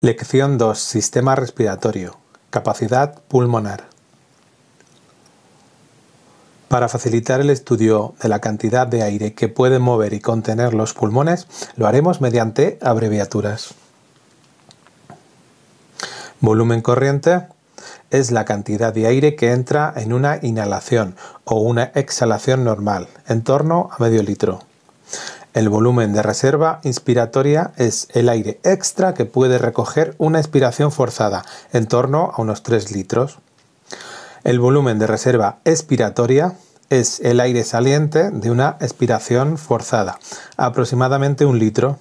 Lección 2. Sistema respiratorio. Capacidad pulmonar. Para facilitar el estudio de la cantidad de aire que pueden mover y contener los pulmones, lo haremos mediante abreviaturas. Volumen corriente es la cantidad de aire que entra en una inhalación o una exhalación normal, en torno a medio litro. El volumen de reserva inspiratoria es el aire extra que puede recoger una expiración forzada, en torno a unos 3 litros. El volumen de reserva expiratoria es el aire saliente de una expiración forzada, aproximadamente un litro.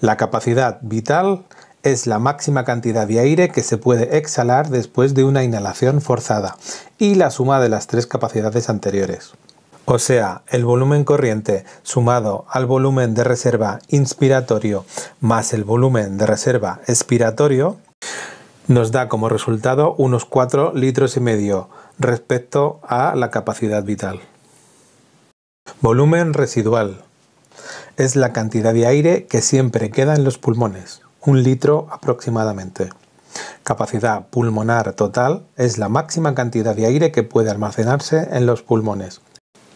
La capacidad vital es la máxima cantidad de aire que se puede exhalar después de una inhalación forzada y la suma de las tres capacidades anteriores o sea, el volumen corriente sumado al volumen de reserva inspiratorio más el volumen de reserva expiratorio, nos da como resultado unos 4 litros y medio respecto a la capacidad vital. Volumen residual es la cantidad de aire que siempre queda en los pulmones, un litro aproximadamente. Capacidad pulmonar total es la máxima cantidad de aire que puede almacenarse en los pulmones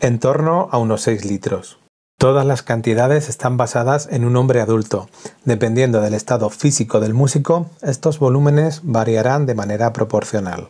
en torno a unos 6 litros. Todas las cantidades están basadas en un hombre adulto. Dependiendo del estado físico del músico, estos volúmenes variarán de manera proporcional.